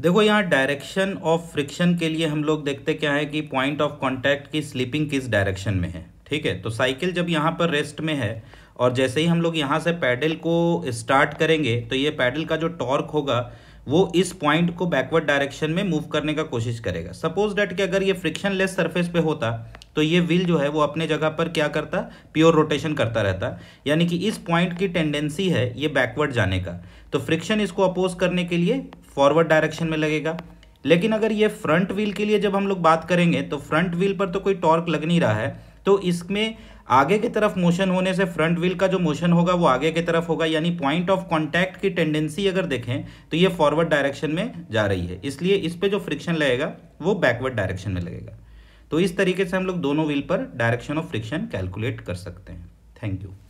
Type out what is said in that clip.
देखो यहाँ direction of friction के लिए हम लोग देखते क्या है कि पॉइंट ऑफ कॉन्टैक्ट की स्लिपिंग किस डायरेक्शन में है ठीक है तो साइकिल जब यहाँ पर रेस्ट में है और जैसे ही हम लोग यहाँ से पैडल को स्टार्ट करेंगे तो ये पैडल का जो टॉर्क होगा वो इस पॉइंट को बैकवर्ड डायरेक्शन में मूव करने का कोशिश करेगा सपोज डेट कि अगर ये फ्रिक्शन लेस सर्फेस पे होता तो ये व्हील जो है वो अपने जगह पर क्या करता प्योर रोटेशन करता रहता यानी कि इस पॉइंट की टेंडेंसी है ये बैकवर्ड जाने का तो फ्रिक्शन इसको अपोज करने के लिए फॉरवर्ड डायरेक्शन में लगेगा लेकिन अगर ये फ्रंट व्हील के लिए जब हम लोग बात करेंगे तो फ्रंट व्हील पर तो कोई टॉर्क लग नहीं रहा है तो इसमें आगे की तरफ मोशन होने से फ्रंट व्हील का जो मोशन होगा वो आगे की तरफ होगा यानी पॉइंट ऑफ कॉन्टैक्ट की टेंडेंसी अगर देखें तो ये फॉरवर्ड डायरेक्शन में जा रही है इसलिए इस पर जो फ्रिक्शन लगेगा वो बैकवर्ड डायरेक्शन में लगेगा तो इस तरीके से हम लोग दोनों व्हील पर डायरेक्शन ऑफ फ्रिक्शन कैलकुलेट कर सकते हैं थैंक यू